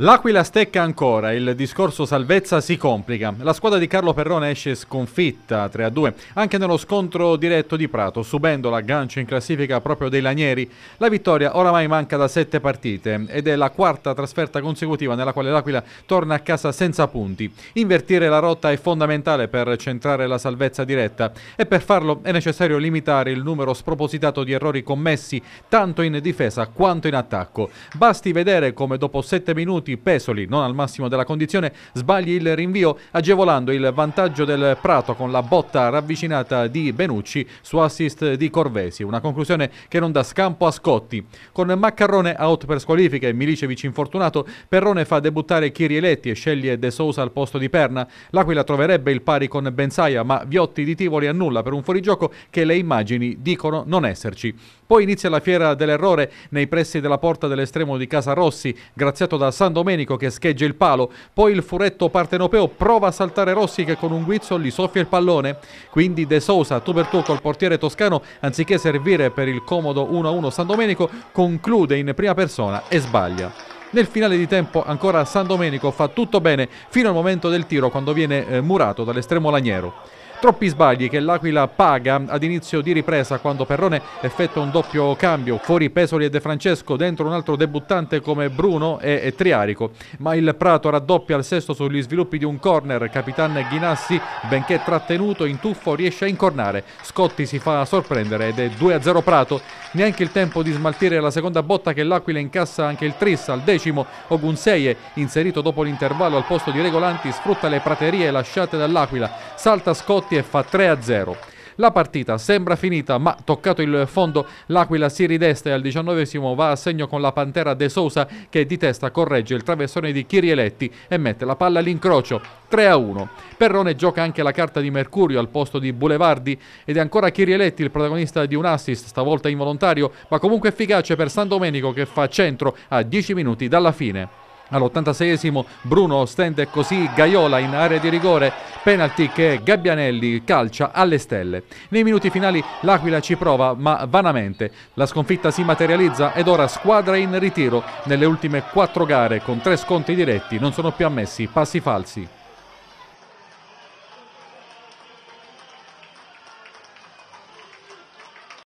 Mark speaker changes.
Speaker 1: L'Aquila stecca ancora, il discorso salvezza si complica. La squadra di Carlo Perrone esce sconfitta 3-2 anche nello scontro diretto di Prato, subendo l'aggancio in classifica proprio dei Lanieri. La vittoria oramai manca da sette partite ed è la quarta trasferta consecutiva nella quale l'Aquila torna a casa senza punti. Invertire la rotta è fondamentale per centrare la salvezza diretta e per farlo è necessario limitare il numero spropositato di errori commessi tanto in difesa quanto in attacco. Basti vedere come dopo sette minuti minuti Pesoli, non al massimo della condizione, sbagli il rinvio agevolando il vantaggio del Prato con la botta ravvicinata di Benucci su assist di Corvesi. Una conclusione che non dà scampo a Scotti. Con Maccarrone out per squalifica e Milicevic infortunato, Perrone fa debuttare Chirieletti e sceglie De Sousa al posto di Perna. L'Aquila troverebbe il pari con Benzaia ma Viotti di Tivoli annulla per un fuorigioco che le immagini dicono non esserci. Poi inizia la fiera dell'errore nei pressi della porta dell'estremo di Casa Rossi, graziato da Sando Domenico che scheggia il palo, poi il furetto partenopeo prova a saltare Rossi che con un guizzo gli soffia il pallone, quindi De Sosa tu per tu col portiere toscano anziché servire per il comodo 1-1 San Domenico conclude in prima persona e sbaglia. Nel finale di tempo ancora San Domenico fa tutto bene fino al momento del tiro quando viene eh, murato dall'estremo laniero. Troppi sbagli che l'Aquila paga ad inizio di ripresa quando Perrone effettua un doppio cambio, fuori Pesoli e De Francesco, dentro un altro debuttante come Bruno e, Triarico. Ma il Prato raddoppia al sesto sugli sviluppi di un corner, Capitan Ghinassi benché trattenuto in tuffo riesce a incornare, Scotti si fa sorprendere ed è 2-0 Prato, neanche il tempo di smaltire la seconda botta che l'Aquila incassa anche il Trissa al decimo, Ogunseie inserito dopo l'intervallo al posto di Regolanti sfrutta le praterie lasciate dall'Aquila, salta Scotti minuti e fa 3-0. a La partita sembra finita, ma toccato il fondo, l'Aquila si ridesta e al diciannovesimo va a segno con la pantera De Sousa che di testa corregge il traversone di Chirieletti e mette la palla all'incrocio. 3 a 1. Perrone gioca anche la carta di Mercurio al posto di Boulevardi ed è ancora Chirieletti il protagonista di un assist, stavolta involontario, ma comunque efficace per San Domenico che fa centro a 10 minuti dalla fine. All'86esimo Bruno stende così Gaiola in area di rigore, penalty che Gabbianelli calcia alle stelle. Nei minuti finali l'Aquila ci prova ma vanamente. La sconfitta si materializza ed ora squadra in ritiro. Nelle ultime quattro gare con tre sconti diretti non sono più ammessi passi falsi.